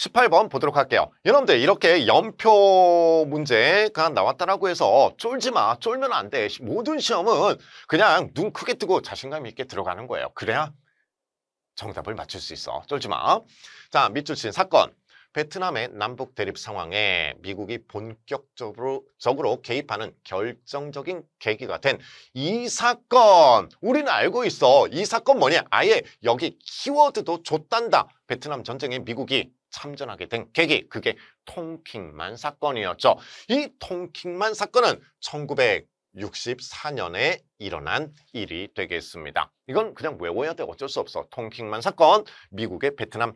18번 보도록 할게요. 여러분들 이렇게 연표 문제가 나왔다라고 해서 쫄지 마, 쫄면 안 돼. 모든 시험은 그냥 눈 크게 뜨고 자신감 있게 들어가는 거예요. 그래야 정답을 맞출 수 있어. 쫄지 마. 자, 밑줄 친 사건. 베트남의 남북 대립 상황에 미국이 본격적으로 개입하는 결정적인 계기가 된 이 사건 우리는 알고 있어 이 사건 뭐냐 아예 여기 키워드도 줬단다 베트남 전쟁에 미국이 참전하게 된 계기 그게 통킹만 사건이었죠. 이 통킹만 사건은 1964년에 일어난 일이 되겠습니다. 이건 그냥 외워야 돼 어쩔 수 없어. 통킹만 사건 미국의 베트남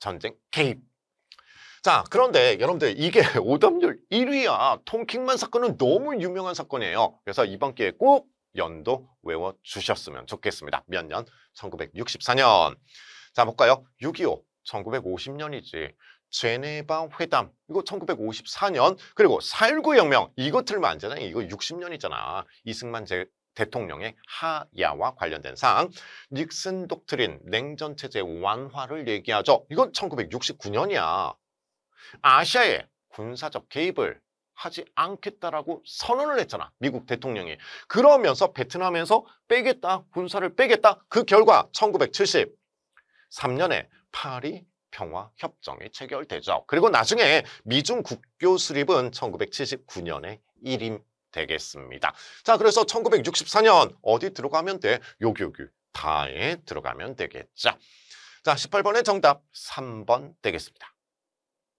전쟁 개입 자 그런데 여러분들 이게 오답률 1위야 통킹만 사건은 너무 유명한 사건이에요 그래서 이번 기회에 꼭 연도 외워주셨으면 좋겠습니다 몇 년? 1964년 자 볼까요? 6.25 1950년이지. 제네바 회담 이거 1954년 그리고 4.19 혁명 이거 틀면 안되잖아 이거 60년이잖아. 이승만 제, 대통령의 하야와 관련된 사항, 닉슨 독트린 냉전 체제 완화를 얘기하죠. 이건 1969년이야. 아시아에 군사적 개입을 하지 않겠다라고 선언을 했잖아. 미국 대통령이. 그러면서 베트남에서 빼겠다. 군사를 빼겠다. 그 결과 1 9 7 3년에 파리 평화협정이 체결되죠. 그리고 나중에 미중 국교 수립은 1979년에 1임 되겠습니다. 자, 그래서 1964년 어디 들어가면 돼? 요교규 다에 들어가면 되겠죠. 자, 18번의 정답 3번 되겠습니다.